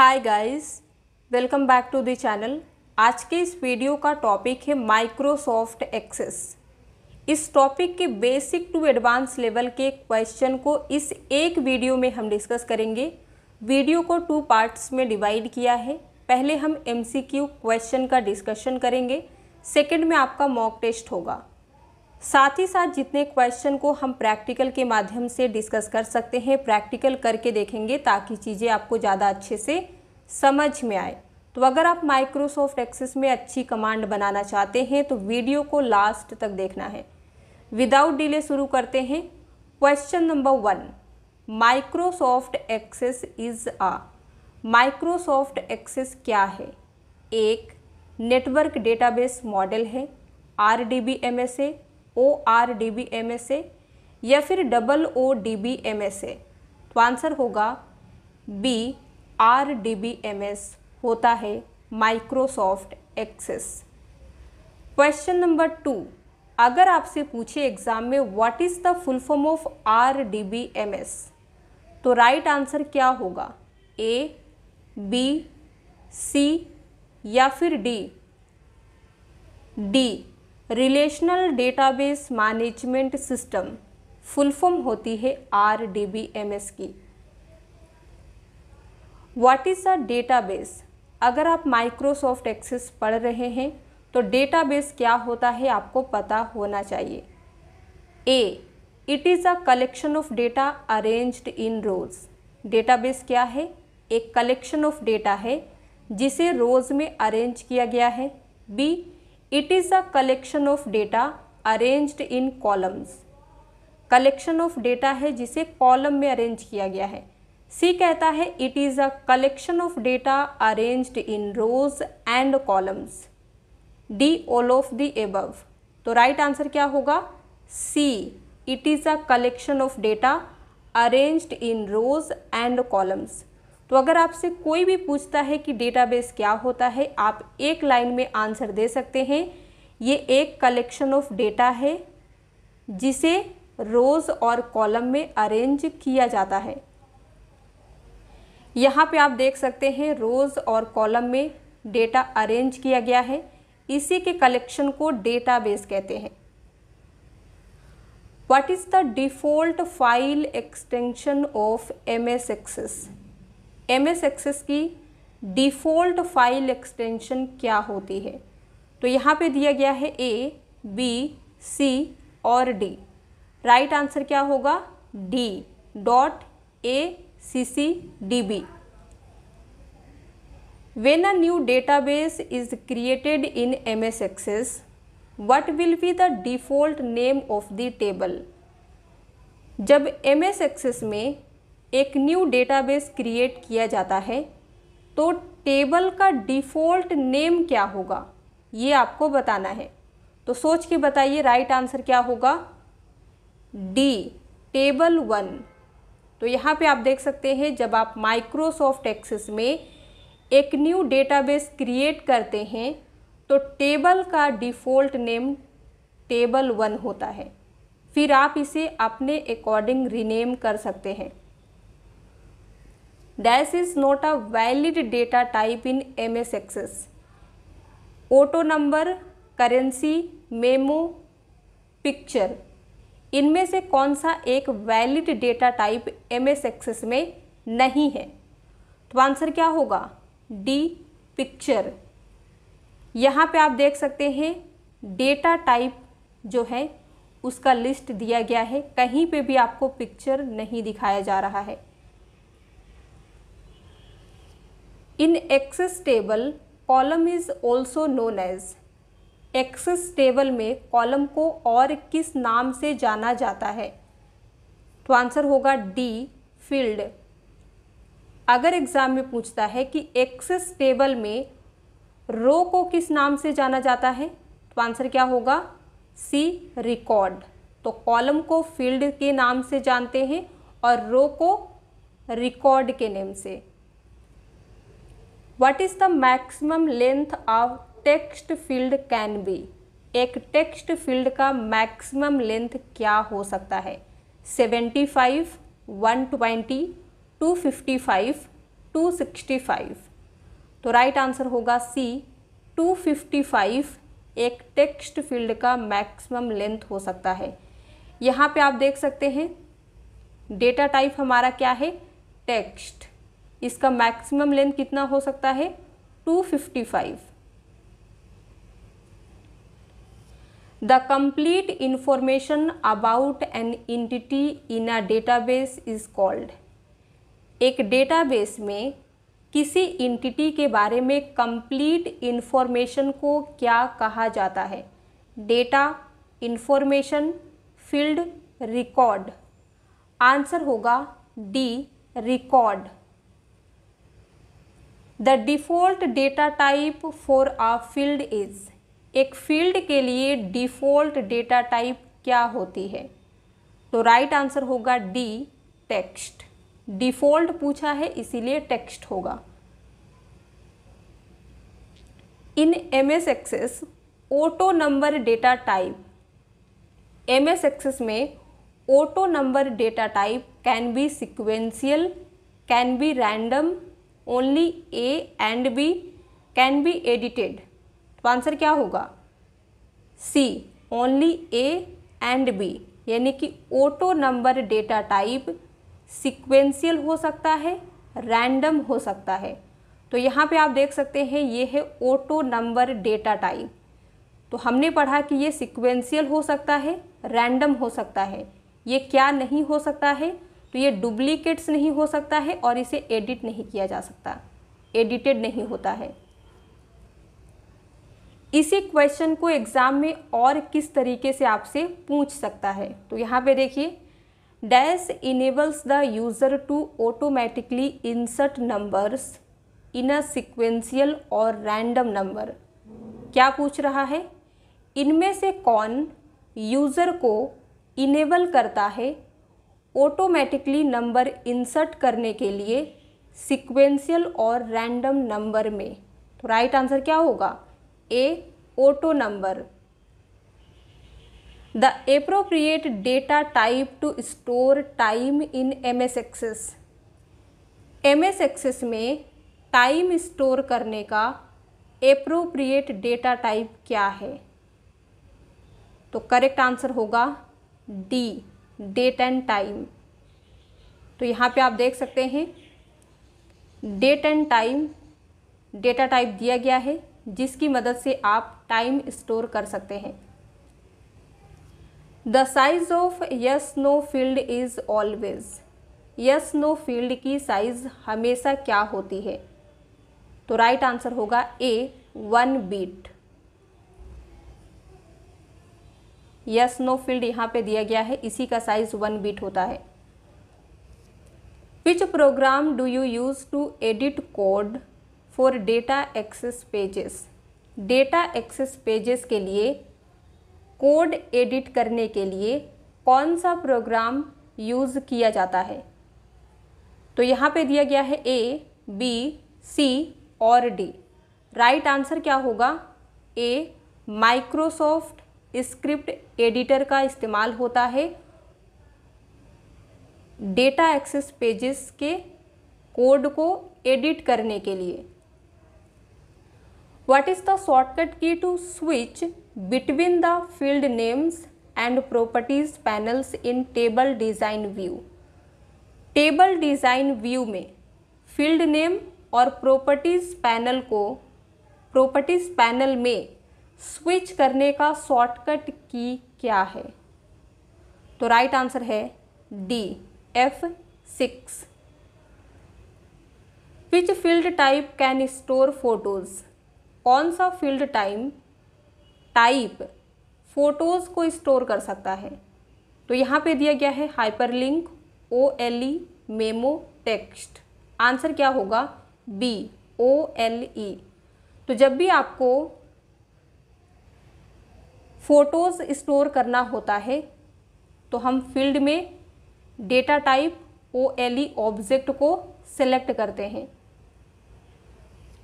Hi guys welcome back to the channel आज के इस वीडियो का टॉपिक है माइक्रोसॉफ्ट एक्सेस इस टॉपिक के बेसिक टू एडवांस लेवल के क्वेश्चन को इस एक वीडियो में हम डिस्कस करेंगे वीडियो को टू पार्ट्स में डिवाइड किया है पहले हम एमसीक्यू क्वेश्चन का डिस्कशन करेंगे सेकेंड में आपका मॉक टेस्ट होगा साथ ही साथ जितने क्वेश्चन को हम प्रैक्टिकल के माध्यम से डिस्कस कर सकते हैं प्रैक्टिकल करके देखेंगे ताकि चीज़ें आपको ज़्यादा अच्छे से समझ में आए तो अगर आप माइक्रोसॉफ्ट एक्सेस में अच्छी कमांड बनाना चाहते हैं तो वीडियो को लास्ट तक देखना है विदाउट डिले शुरू करते हैं question number one Microsoft Access is a Microsoft Access क्या है एक नेटवर्क डेटाबेस मॉडल है R D B M S A O R D B M S A या फिर double O D B M S A तो answer होगा B R D B M S होता है Microsoft Access question number two अगर आपसे पूछे exam में what is the full form of are D B M S तो right right answer क्या होगा ए बी सी या फिर D D relational database management system full form होती है R D B M S की what is a database अगर आप माइक्रोसॉफ्ट एक्सेस पढ़ रहे हैं तो डेटाबेस क्या होता है आपको पता होना चाहिए A it is a collection of data arranged in rows database क्या है एक कलेक्शन ऑफ डेटा है जिसे रोज में अरेंज किया गया है B It is a collection of data arranged in columns. collection of data है जिसे column में arrange किया गया है सी कहता है it is a collection of data arranged in rows and columns. D all of the above. तो right answer क्या होगा C. It is a collection of data arranged in rows and columns. तो अगर आपसे कोई भी पूछता है कि डेटाबेस क्या होता है आप एक लाइन में आंसर दे सकते हैं ये एक कलेक्शन ऑफ डेटा है जिसे रोज़ और कॉलम में अरेंज किया जाता है यहाँ पे आप देख सकते हैं रोज़ और कॉलम में डेटा अरेंज किया गया है इसी के कलेक्शन को डेटाबेस कहते हैं is the default file extension of M S access M S Access की डिफ़ॉल्ट फाइल एक्सटेंशन क्या होती है तो यहाँ पे दिया गया है ए बी सी और डी राइट आंसर क्या होगा D dot A C C D B when a new database is created in M S Access what will be the default name of the table जब एम एस एक्सेस में एक new database create किया जाता है तो table का default name क्या होगा ये आपको बताना है तो सोच के बताइए राइट आंसर क्या होगा डी टेबल वन तो यहाँ पे आप देख सकते हैं जब आप माइक्रोसॉफ्ट एक्सेस में एक न्यू डेटाबेस क्रिएट करते हैं तो टेबल का डिफ़ॉल्ट नेम टेबल वन होता है फिर आप इसे अपने अकॉर्डिंग रीनेम कर सकते हैं dash is not a valid data type in ms access auto number currency memo picture इनमें से कौन सा एक valid data type M S access में नहीं है तो आंसर क्या होगा डी पिक्चर यहाँ पे आप देख सकते हैं डेटा टाइप जो है उसका लिस्ट दिया गया है कहीं पे भी आपको पिक्चर नहीं दिखाया जा रहा है in access table column is also known as Access table में कॉलम को और किस नाम से जाना जाता है तो आंसर होगा डी फील्ड अगर एग्ज़ाम में पूछता है कि एक्सेस टेबल में रो को किस नाम से जाना जाता है तो आंसर क्या होगा सी रिकॉर्ड तो कॉलम को फील्ड के नाम से जानते हैं और रो को रिकॉर्ड के नेम से what is the maximum length of text field can be एक टेक्स्ट फील्ड का मैक्सिमम लेंथ क्या हो सकता है 75, 120, 255, 265 तो राइट right आंसर होगा सी 255 एक टेक्स्ट फील्ड का मैक्सिमम लेंथ हो सकता है यहाँ पे आप देख सकते हैं डेटा टाइप हमारा क्या है टेक्स्ट इसका मैक्सिमम लेंथ कितना हो सकता है 255 the complete about an entity in a data base is called एक डेटाबेस में किसी इंटिटी के बारे में कंप्लीट इन्फॉर्मेशन को क्या कहा जाता है data information field record answer होगा D record the default data type for a field is एक फील्ड के लिए डिफ़ॉल्ट डेटा टाइप क्या होती है तो राइट आंसर होगा डी टेक्स्ट डिफ़ॉल्ट पूछा है इसीलिए टेक्स्ट होगा in M S Access auto number data type M S access में auto number data type can be sequential can be random only A and B can B edited तो answer क्या होगा C only A and B यानी कि auto number data type sequential हो सकता है random हो सकता है तो यहाँ पे आप देख सकते हैं ये है ऑटो नंबर डेटा टाइप तो हमने पढ़ा कि ये सिक्वेंशियल हो सकता है रैंडम हो सकता है ये क्या नहीं हो सकता है तो ये डुप्लीकेट्स नहीं हो सकता है और इसे एडिट नहीं किया जा सकता एडिटेड नहीं होता है इसी क्वेश्चन को एग्ज़ाम में और किस तरीके से आपसे पूछ सकता है तो यहाँ पे देखिए dash enables the user to automatically insert numbers in a sequential और रैंडम नंबर क्या पूछ रहा है इनमें से कौन यूज़र को इनेबल करता है ऑटोमेटिकली नंबर इंसर्ट करने के लिए सिक्वेंशियल और रैंडम नंबर में तो राइट आंसर क्या होगा A auto number the appropriate data type to store time in M S access M S access में टाइम स्टोर करने का एप्रोप्रिएट डेटा टाइप क्या है तो करेक्ट आंसर होगा डी डेट एंड टाइम तो यहाँ पे आप देख सकते हैं date and time data type दिया गया है जिसकी मदद से आप टाइम स्टोर कर सकते हैं the size of yes no field is always yes no field की साइज हमेशा क्या होती है तो राइट right आंसर होगा A one bit yes no field यहाँ पे दिया गया है इसी का साइज वन बीट होता है which program do you use to edit code for data access pages data access pages के लिए कोड एडिट करने के लिए कौन सा प्रोग्राम यूज़ किया जाता है तो यहाँ पे दिया गया है ए बी सी और डी राइट आंसर क्या होगा ए माइक्रोसॉफ्ट स्क्रिप्ट एडिटर का इस्तेमाल होता है डेटा एक्सेस पेजेस के कोड को एडिट करने के लिए what is the shortcut key to switch between the field names and properties panels in table design view table design view में फील्ड नेम और प्रॉपर्टीज पैनल को प्रॉपर्टीज पैनल में switch करने का शॉर्टकट की क्या है तो राइट आंसर है D F six which field type can store photos कौन सा फील्ड टाइम टाइप फ़ोटोज़ को स्टोर कर सकता है तो यहाँ पे दिया गया है hyperlink O L E memo text answer क्या होगा बी ओ एल ई तो जब भी आपको फ़ोटोज़ स्टोर करना होता है तो हम फील्ड में data type O L E object को सेलेक्ट करते हैं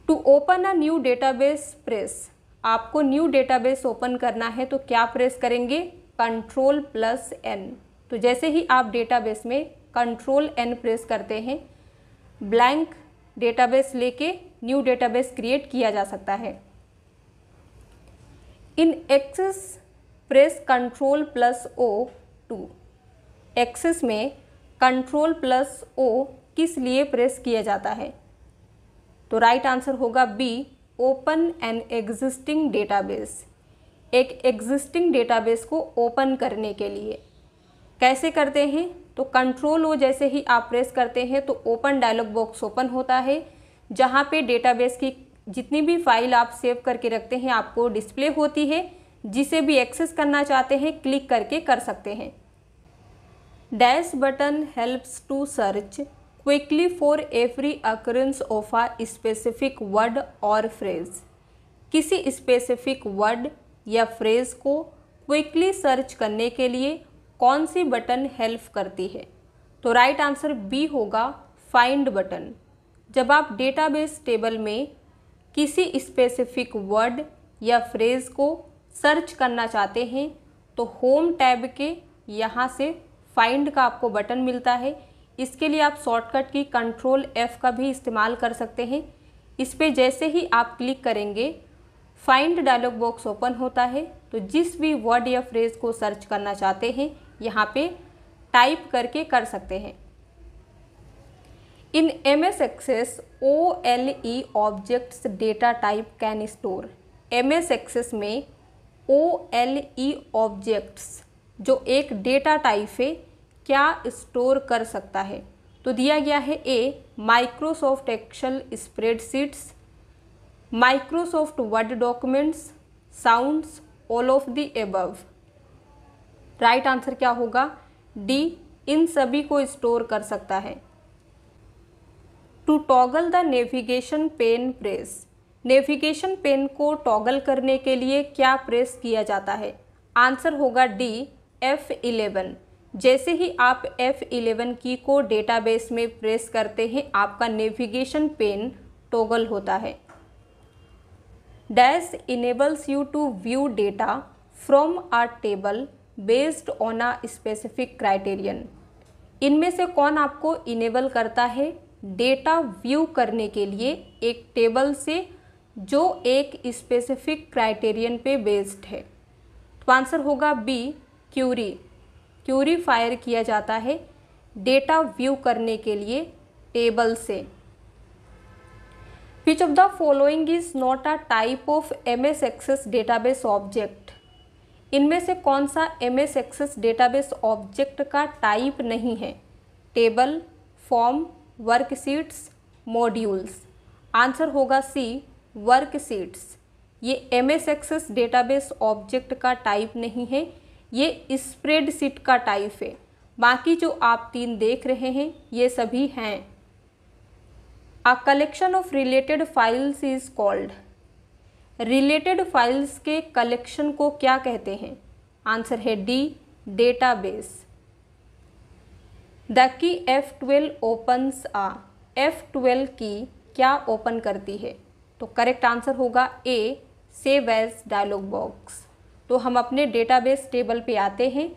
to open a new database press आपको न्यू डेटाबेस ओपन करना है तो क्या प्रेस करेंगे कंट्रोल प्लस एन तो जैसे ही आप डेटाबेस में कंट्रोल एन प्रेस करते हैं ब्लैंक डेटाबेस लेके न्यू डेटाबेस क्रिएट किया जा सकता है in Access press control plus O to Access में कंट्रोल प्लस ओ किस लिए प्रेस किया जाता है तो राइट आंसर होगा B open an existing database एक एग्जिस्टिंग डेटाबेस को ओपन करने के लिए कैसे करते हैं तो कंट्रोल ओ जैसे ही आप प्रेस करते हैं तो ओपन डायलॉग बॉक्स ओपन होता है जहाँ पे डेटाबेस की जितनी भी फाइल आप सेव करके रखते हैं आपको डिस्प्ले होती है जिसे भी एक्सेस करना चाहते हैं क्लिक करके कर सकते हैं dash button helps to search quickly for every occurrence of a specific word और फ्रेज किसी स्पेसिफिक वर्ड या फ्रेज को क्विकली सर्च करने के लिए कौन सी बटन हेल्प करती है तो राइट आंसर बी होगा फाइंड बटन जब आप डेटाबेस टेबल में किसी स्पेसिफिक वर्ड या फ्रेज़ को सर्च करना चाहते हैं तो होम टैब के यहाँ से फाइंड का आपको बटन मिलता है इसके लिए आप शॉर्टकट की कंट्रोल एफ़ का भी इस्तेमाल कर सकते हैं इस पर जैसे ही आप क्लिक करेंगे फाइंड डायलॉग बॉक्स ओपन होता है तो जिस भी वर्ड या फ्रेज़ को सर्च करना चाहते हैं यहाँ पे टाइप करके कर सकते हैं in M S Access O L E objects data type can store M S access में ओ एल ई ऑब्जेक्ट्स जो एक डेटा टाइप है क्या स्टोर कर सकता है तो दिया गया है A Microsoft spread spreadsheets Microsoft Word documents sounds all of the above right answer क्या होगा डी इन सभी को स्टोर कर सकता है to toggle the navigation pane press navigation pane को टॉगल करने के लिए क्या प्रेस किया जाता है आंसर होगा डी एफ़ इलेवन जैसे ही आप एफ़ इलेवन की को डेटाबेस में प्रेस करते हैं आपका नेविगेशन पेन टॉगल होता है dash enables you to view data from a table based on a specific criterion इनमें से कौन आपको इनेबल करता है डेटा व्यू करने के लिए एक टेबल से जो एक स्पेसिफिक क्राइटेरियन पे बेस्ड है तो आंसर होगा बी क्यूरी क्यूरी फायर किया जाता है डेटा व्यू करने के लिए टेबल से which of the following is not a type of M S Access database object इनमें से कौन सा M S Access database object का टाइप नहीं है table form worksheets modules answer होगा सी वर्कशीट्स ये M S Access database object का टाइप नहीं है ये स्प्रेडशीट का टाइप है बाकी जो आप तीन देख रहे हैं ये सभी हैं a collection of related files is called related files के कलेक्शन को क्या कहते हैं आंसर है D database the key F twelve opens a F twelve key क्या ओपन करती है तो करेक्ट आंसर होगा A save as dialog box तो हम अपने डेटाबेस टेबल पे आते हैं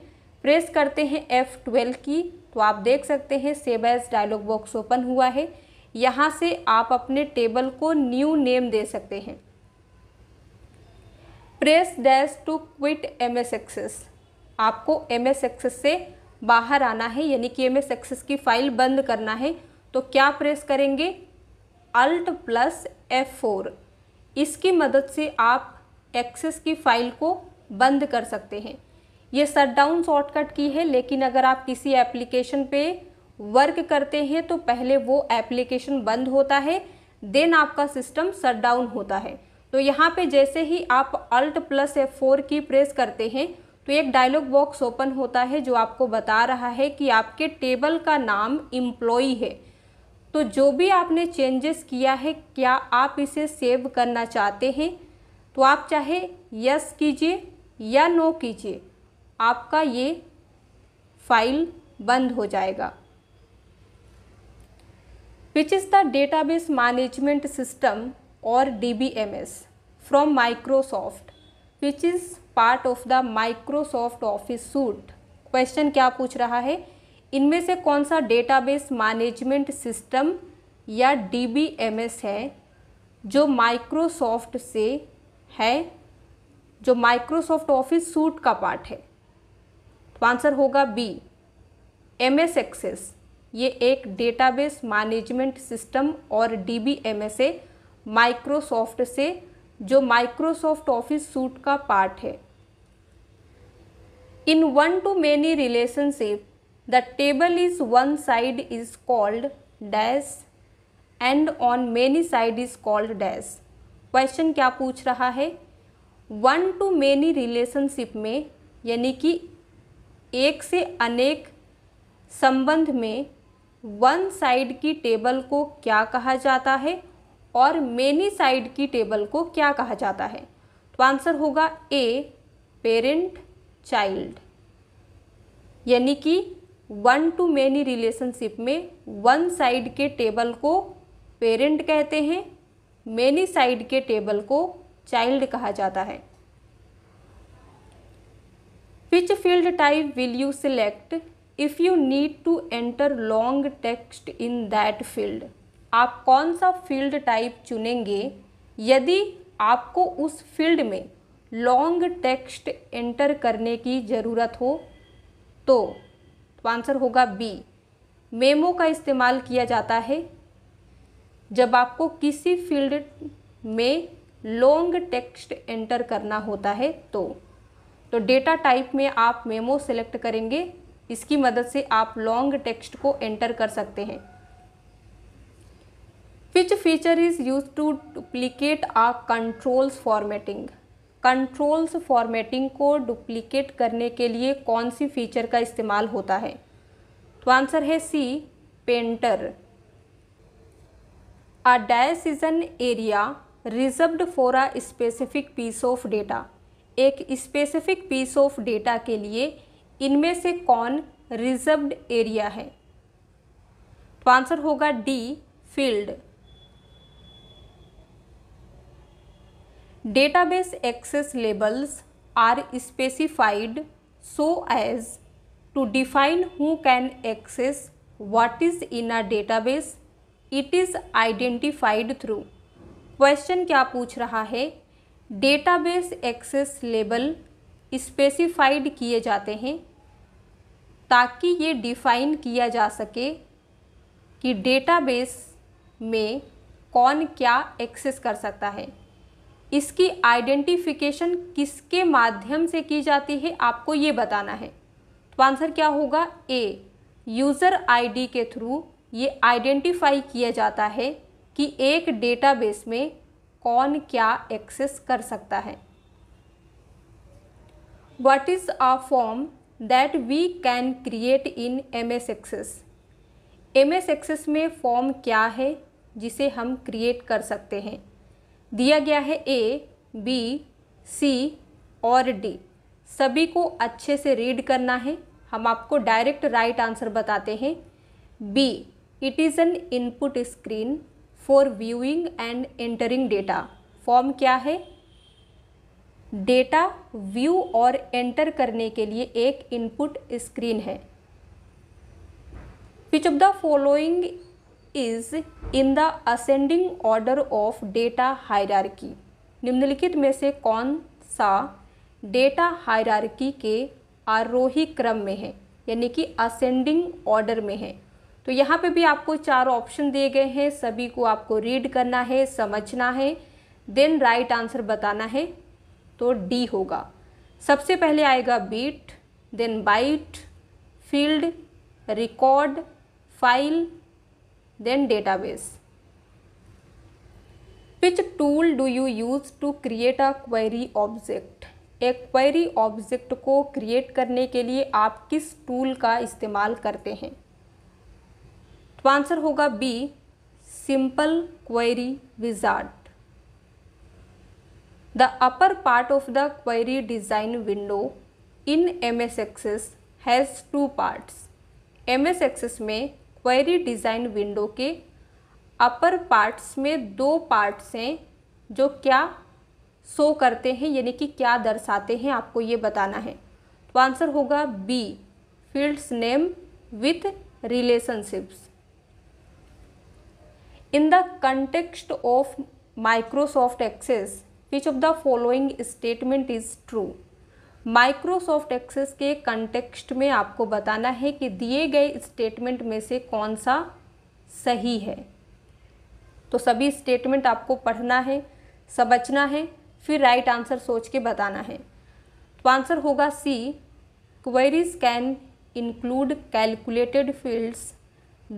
प्रेस करते हैं एफ ट्वेल्व की तो आप देख सकते हैं save as dialog box open हुआ है यहाँ से आप अपने टेबल को न्यू नेम दे सकते हैं press dash to quit M S Access आपको एम एस एक्सेस से बाहर आना है यानी कि एम एस एक्सेस की फाइल बंद करना है तो क्या प्रेस करेंगे अल्ट प्लस एफ फोर इसकी मदद से आप एक्सेस की फ़ाइल को बंद कर सकते हैं ये सट डाउन शॉर्टकट की है लेकिन अगर आप किसी एप्लीकेशन पे वर्क करते हैं तो पहले वो एप्लीकेशन बंद होता है देन आपका सिस्टम सट डाउन होता है तो यहाँ पे जैसे ही आप alt plus F four key press करते हैं तो एक डायलॉग बॉक्स ओपन होता है जो आपको बता रहा है कि आपके टेबल का नाम इम्प्लॉई है तो जो भी आपने चेंजेस किया है क्या आप इसे सेव करना चाहते हैं तो आप चाहे यस कीजिए या नो कीजिए आपका ये फाइल बंद हो जाएगा which मैनेजमेंट सिस्टम और D B M S from Microsoft which is part of the Microsoft Office suite question क्या पूछ रहा है इनमें से कौन सा डेटाबेस मैनेजमेंट सिस्टम या डीबीएमएस है जो माइक्रोसॉफ्ट से है जो माइक्रोसॉफ्ट ऑफिस सूट का पार्ट है तो आंसर होगा बी एम एस एक्सेस ये एक डेटाबेस मैनेजमेंट सिस्टम और D B M S a Microsoft से जो माइक्रोसॉफ्ट ऑफिस सूट का पार्ट है in one to many relationship the table is one side is called dash and on many side is called dash question क्या पूछ रहा है one to many relationship में यानी कि एक से अनेक संबंध में वन साइड की टेबल को क्या कहा जाता है और मेनी साइड की टेबल को क्या कहा जाता है तो आंसर होगा ए पेरेंट चाइल्ड यानी कि वन टू मैनी रिलेशनशिप में वन साइड के टेबल को पेरेंट कहते हैं मैनी साइड के टेबल को चाइल्ड कहा जाता है which field type will you select if you need to enter long text in that field आप कौन सा फील्ड टाइप चुनेंगे यदि आपको उस फील्ड में लॉन्ग टेक्स्ट एंटर करने की ज़रूरत हो तो, तो आंसर होगा बी मेमो का इस्तेमाल किया जाता है जब आपको किसी फील्ड में लॉन्ग टेक्स्ट एंटर करना होता है तो तो डेटा टाइप में आप मेमो सेलेक्ट करेंगे इसकी मदद से आप लॉन्ग टेक्स्ट को एंटर कर सकते हैं which feature is use to duplicate a controls formatting controls formatting को डुप्लीकेट करने के लिए कौन सी फीचर का इस्तेमाल होता है तो आंसर है C painter a decision area reserved for a specific piece of data एक स्पेसिफिक पीस ऑफ डेटा के लिए इनमें से कौन रिजर्व्ड एरिया है तो आंसर होगा D field database access labels are specified so as to define who can access what is in a database it is identified through question क्या पूछ रहा है डेटाबेस एक्सेस लेबल स्पेसिफाइड किए जाते हैं ताकि ये डिफाइन किया जा सके कि डेटाबेस में कौन क्या एक्सेस कर सकता है इसकी आइडेंटिफिकेशन किसके माध्यम से की जाती है आपको ये बताना है तो आंसर क्या होगा ए यूज़र आईडी के थ्रू ये आइडेंटिफाई किया जाता है कि एक डेटाबेस में कौन क्या एक्सेस कर सकता है what form that we can create in M S access M S access में फॉर्म क्या है जिसे हम क्रिएट कर सकते हैं दिया गया है ए बी सी और डी सभी को अच्छे से रीड करना है हम आपको डायरेक्ट राइट आंसर बताते हैं B it is an input screen for viewing and entering data form क्या है डेटा व्यू और एंटर करने के लिए एक इनपुट स्क्रीन है which of the following is in the ascending order of data hierarchy निम्नलिखित में से कौन सा डेटा हायरार्की के आरोही क्रम में है यानी कि असेंडिंग ऑर्डर में है तो यहाँ पे भी आपको चार ऑप्शन दिए गए हैं सभी को आपको रीड करना है समझना है देन राइट आंसर बताना है तो डी होगा सबसे पहले आएगा bit then byte field record file then database which tool do you use to create a query object एक क्वेरी ऑब्जेक्ट को क्रिएट करने के लिए आप किस टूल का इस्तेमाल करते हैं तो आंसर होगा B simple query wizard the upper part of the query design window in M S Access has two parts M S access में क्वेरी डिज़ाइन विंडो के अपर पार्ट्स में दो पार्ट्स हैं जो क्या शो करते हैं यानी कि क्या दर्शाते हैं आपको ये बताना है तो आंसर होगा B fields name with relationships in the context of Microsoft Access which of the following statement is true Microsoft Access के कंटेक्स्ट में आपको बताना है कि दिए गए स्टेटमेंट में से कौन सा सही है तो सभी स्टेटमेंट आपको पढ़ना है समझना है फिर राइट आंसर सोच के बताना है तो आंसर होगा C queries can include calculated fields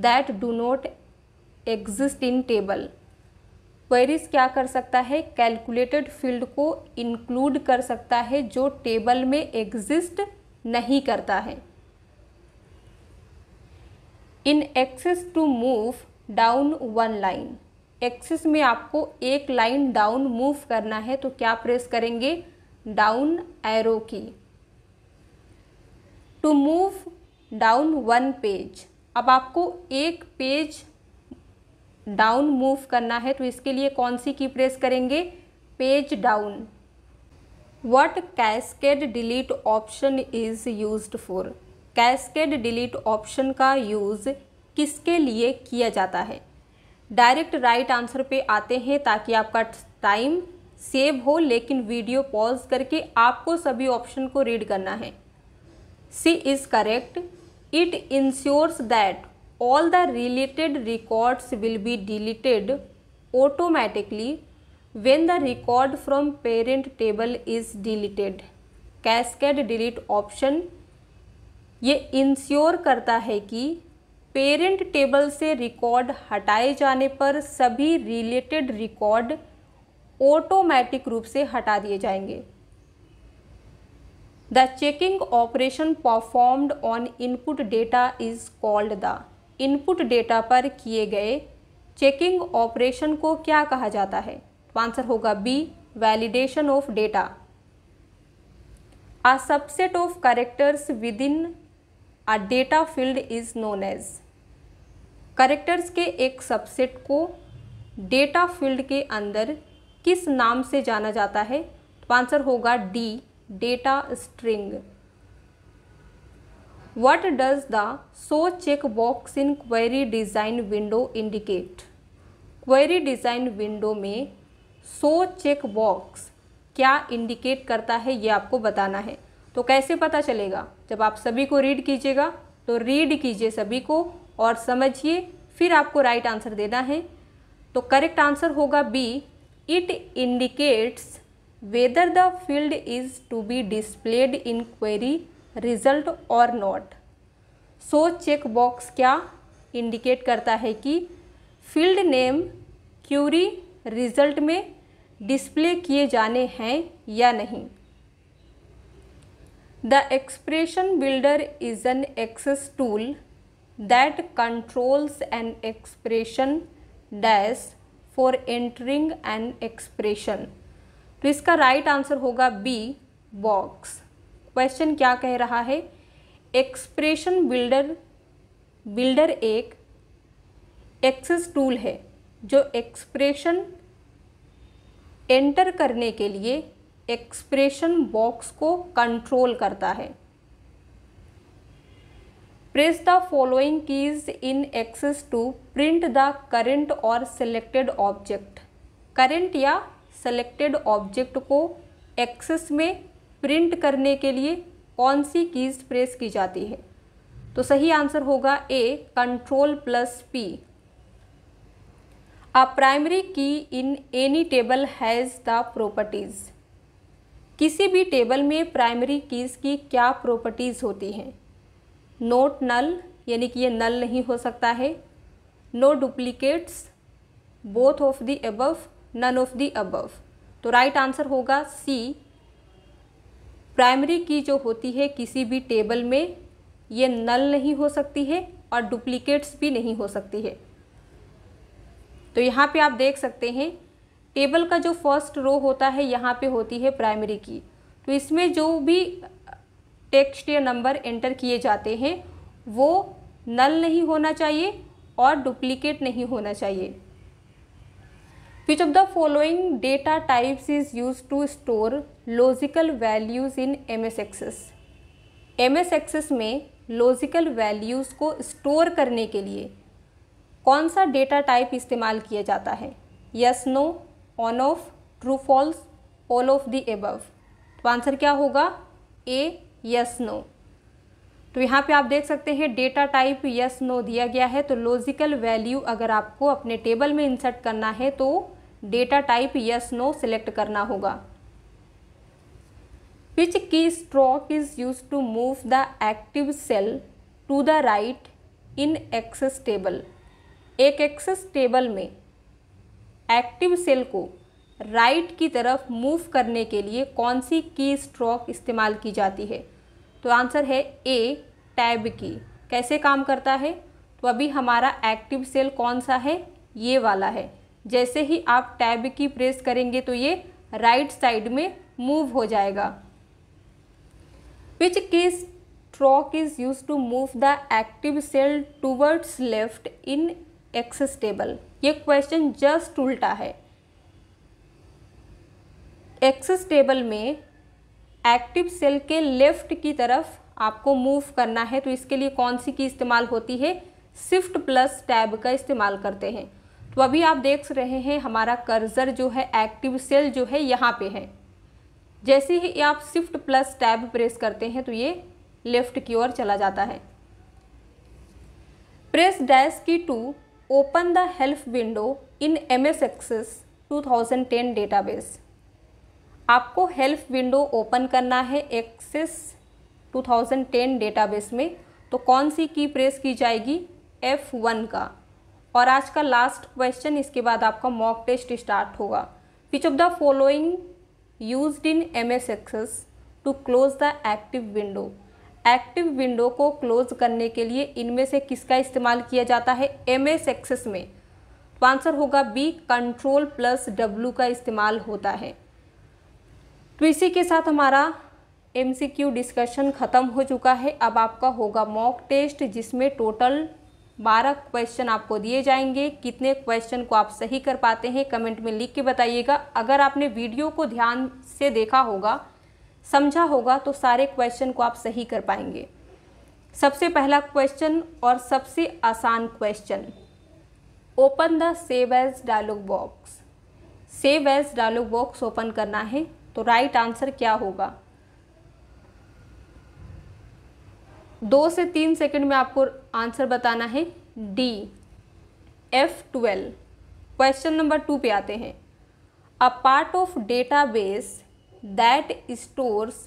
that do not exist in table queries क्या कर सकता है कैलकुलेटेड फील्ड को इंक्लूड कर सकता है जो टेबल में एग्जिस्ट नहीं करता है in Access to move down one line Access में आपको एक लाइन डाउन मूव करना है तो क्या प्रेस करेंगे down arrow key to move down one page अब आपको एक पेज डाउन मूव करना है तो इसके लिए कौन सी की प्रेस करेंगे page down what cascade delete option is use for cascade delete option का यूज़ किसके लिए किया जाता है डायरेक्ट राइट आंसर पे आते हैं ताकि आपका टाइम सेव हो लेकिन वीडियो पॉज करके आपको सभी ऑप्शन को रीड करना है C is correct it ensures that all the related records will be deleted automatically when the record from parent table is deleted cascade delete option ये ensure करता है कि पेरेंट टेबल से रिकॉर्ड हटाए जाने पर सभी रिलेटेड रिकॉर्ड ऑटोमेटिक रूप से हटा दिए जाएंगे the checking operation performed on input data is called the input data पर किए गए चेकिंग ऑपरेशन को क्या कहा जाता है तो आंसर होगा B validation of data a subset of characters within a data field is known as characters के एक सबसेट को डेटा फील्ड के अंदर किस नाम से जाना जाता है तो आंसर होगा D data string What does the show checkbox in query design window indicate? Query design window में सो चेक बॉक्स क्या इंडिकेट करता है ये आपको बताना है तो कैसे पता चलेगा जब आप सभी को रीड कीजिएगा तो रीड कीजिए सभी को और समझिए फिर आपको राइट right आंसर देना है तो करेक्ट आंसर होगा B it indicates whether the field is to be displayed in query result और नॉट सो चेक बॉक्स क्या इंडिकेट करता है कि फील्ड नेम क्यूरी रिजल्ट में डिस्प्ले किए जाने हैं या नहीं the expression builder is an Access tool that controls an expression dash for entering an expression तो इसका राइट right आंसर होगा बी बॉक्स क्वेश्चन क्या कह रहा है एक्सप्रेशन बिल्डर बिल्डर एक एक्सेस टूल है जो एक्सप्रेशन एंटर करने के लिए एक्सप्रेशन बॉक्स को कंट्रोल करता है press the following keys in Access to print the current और सिलेक्टेड ऑब्जेक्ट करेंट या सेलेक्टेड ऑब्जेक्ट को एक्सेस में प्रिंट करने के लिए कौन सी कीज प्रेस की जाती है तो सही आंसर होगा A control plus P a primary key in any table has the properties किसी भी टेबल में प्राइमरी कीज़ की क्या प्रॉपर्टीज़ होती हैं नोट नल यानी कि ये नल नहीं हो सकता है no duplicates both of the above none of the above तो राइट right आंसर होगा सी प्राइमरी की जो होती है किसी भी टेबल में ये नल नहीं हो सकती है और डुप्लीकेट्स भी नहीं हो सकती है तो यहाँ पे आप देख सकते हैं टेबल का जो फर्स्ट रो होता है यहाँ पे होती है प्राइमरी की तो इसमें जो भी टेक्स्ट या नंबर एंटर किए जाते हैं वो नल नहीं होना चाहिए और डुप्लीकेट नहीं होना चाहिए the following data types is use to store logical values in M S access M S access में लॉजिकल वैल्यूज़ को स्टोर करने के लिए कौन सा डेटा टाइप इस्तेमाल किया जाता है yes no on off true false all of the above तो आंसर क्या होगा ए यस नो तो यहाँ पे आप देख सकते हैं डेटा टाइप यस नो दिया गया है तो लॉजिकल वैल्यू अगर आपको अपने टेबल में इंसर्ट करना है तो data type yes no select करना होगा which keystroke is use to move the active cell to the right in access table एक एक्सेस टेबल में एक्टिव सेल को राइट right की तरफ मूव करने के लिए कौन सी की स्ट्रोक इस्तेमाल की जाती है तो आंसर है ए टैब की कैसे काम करता है तो अभी हमारा एक्टिव सेल कौन सा है ये वाला है जैसे ही आप टैब की प्रेस करेंगे तो ये राइट साइड में मूव हो जाएगा which keystroke is use to move the active cell towards left in access table ये क्वेश्चन जस्ट उल्टा है एक्सेस टेबल में एक्टिव सेल के लेफ्ट की तरफ आपको मूव करना है तो इसके लिए कौन सी की इस्तेमाल होती है शिफ्ट प्लस टैब का इस्तेमाल करते हैं तो अभी आप देख रहे हैं हमारा कर्जर जो है एक्टिव सेल जो है यहाँ पे है जैसे ही आप शिफ्ट प्लस टैब प्रेस करते हैं तो ये लेफ्ट की ओर चला जाता है press dash key to open the help window in M S Access 2010 database आपको हेल्प विंडो ओपन करना है एक्सेस 2010 डेटाबेस में तो कौन सी की प्रेस की जाएगी F1 का और आज का लास्ट क्वेश्चन इसके बाद आपका मॉक टेस्ट स्टार्ट होगा which of the following use in M S access to close the active window active window को क्लोज करने के लिए इनमें से किसका इस्तेमाल किया जाता है एम एस एक्सेस में तो आंसर होगा बी कंट्रोल प्लस डब्लू का इस्तेमाल होता है तो इसी के साथ हमारा एम सी क्यू डिस्कशन ख़त्म हो चुका है अब आपका होगा मॉक टेस्ट जिसमें टोटल बारह क्वेश्चन आपको दिए जाएंगे कितने क्वेश्चन को आप सही कर पाते हैं कमेंट में लिख के बताइएगा अगर आपने वीडियो को ध्यान से देखा होगा समझा होगा तो सारे क्वेश्चन को आप सही कर पाएंगे सबसे पहला क्वेश्चन और सबसे आसान question open the save as dialog box save as dialog box open करना है तो राइट right आंसर क्या होगा दो से तीन सेकंड में आपको आंसर बताना है D F twelve question number two पे आते हैं a part of database that stores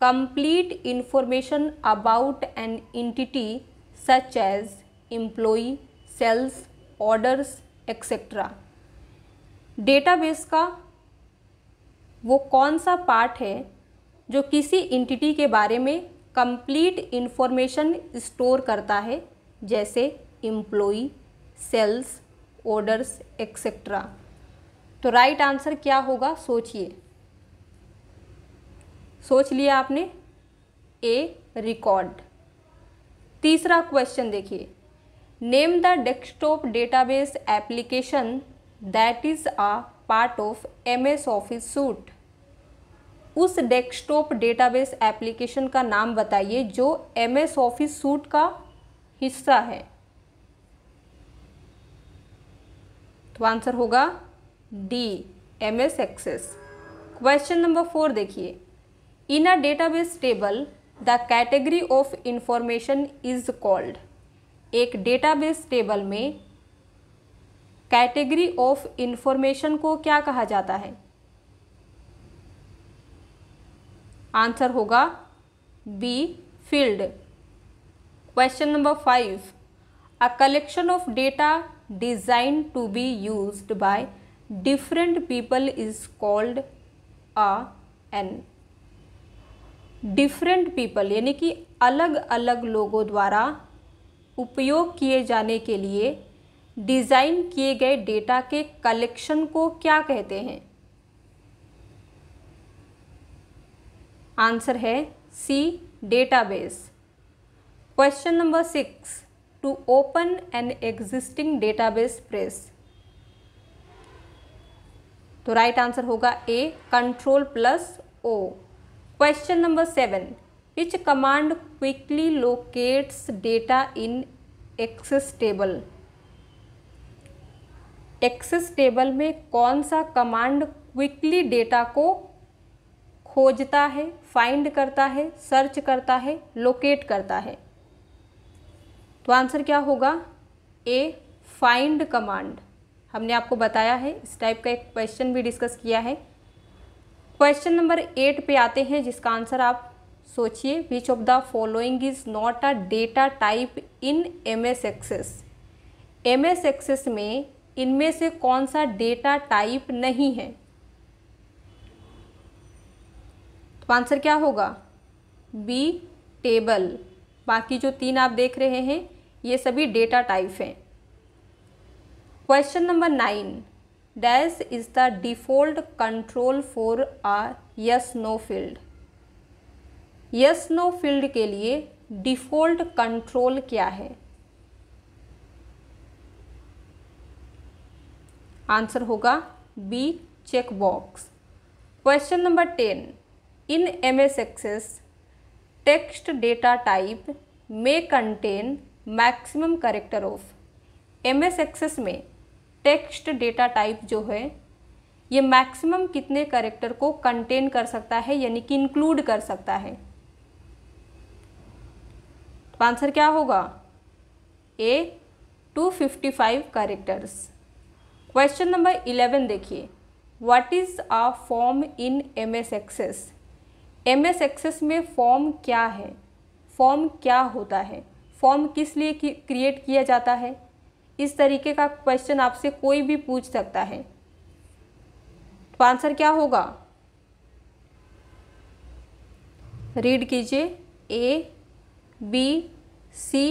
complete information about an entity such as employee sales orders etcetera database का वो कौन सा पार्ट है जो किसी इंटिटी के बारे में कंप्लीट इन्फॉर्मेशन स्टोर करता है जैसे इम्प्लॉई सेल्स ऑर्डर्स एक्सेट्रा तो राइट आंसर क्या होगा सोचिए सोच लिया आपने ए रिकॉर्ड तीसरा क्वेश्चन देखिए name the desktop database application that is a part of M S office suite उस डेस्कटॉप डेटाबेस एप्लीकेशन का नाम बताइए जो एम एस ऑफिस सूट का हिस्सा है तो आंसर होगा D M S access question number four देखिए in a database table the category of information is called एक डेटाबेस टेबल में कैटेगरी ऑफ इंफॉर्मेशन को क्या कहा जाता है आंसर होगा B field question number five a collection of data design to be use by different people is called a an different people यानी कि अलग अलग लोगों द्वारा उपयोग किए जाने के लिए डिज़ाइन किए गए डेटा के कलेक्शन को क्या कहते हैं आंसर है C database question number six to open an existing database press तो राइट right आंसर होगा A control plus O question number seven which command quickly locates data in access table access table में कौन सा command quickly data को खोजता है find करता है सर्च करता है लोकेट करता है तो आंसर क्या होगा ए फाइंड कमांड हमने आपको बताया है इस टाइप का एक क्वेश्चन भी डिस्कस किया है क्वेश्चन नंबर एट पे आते हैं जिसका आंसर आप सोचिए which of the following is not a data type in M S access M S access में इनमें से कौन सा डेटा टाइप नहीं है तो आंसर क्या होगा बी टेबल बाकी जो तीन आप देख रहे हैं ये सभी डेटा टाइप हैं question number nine dash is the default control for a yes no field yes no field के लिए डिफ़ॉल्ट कंट्रोल क्या है आंसर होगा B check box question number ten in MS text text data type may contain maximum character of. MS access में text data type जो है ये maximum कितने करेक्टर को कंटेन कर सकता है यानी कि इंक्लूड कर सकता है तो आंसर क्या होगा A 255 characters question number eleven देखिए what is a form in M S access M S access में फॉर्म क्या है फॉर्म क्या होता है फॉर्म किस लिए क्रिएट किया जाता है इस तरीके का क्वेश्चन आपसे कोई भी पूछ सकता है तो आंसर क्या होगा रीड कीजिए ए बी सी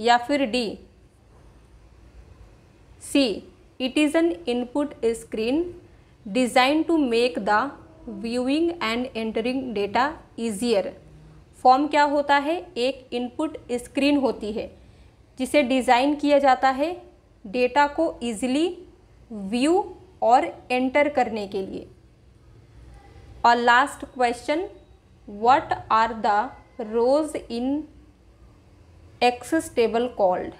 या फिर D C it is an input screen design to make the viewing and entering data easier form क्या होता है एक इनपुट स्क्रीन होती है जिसे डिज़ाइन किया जाता है डेटा को ईजिली व्यू और एंटर करने के लिए और last question what are the rows in access table called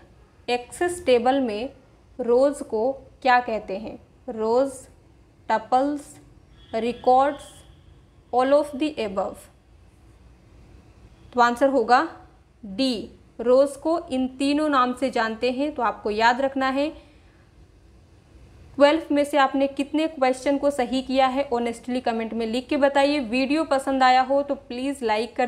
access table में रोज़ को क्या कहते हैं rows tuples records all of the above तो आंसर होगा डी रोज को इन तीनों नाम से जानते हैं तो आपको याद रखना है ट्वेल्थ में से आपने कितने क्वेश्चन को सही किया है ऑनेस्टली कमेंट में लिख के बताइए वीडियो पसंद आया हो तो प्लीज़ लाइक कर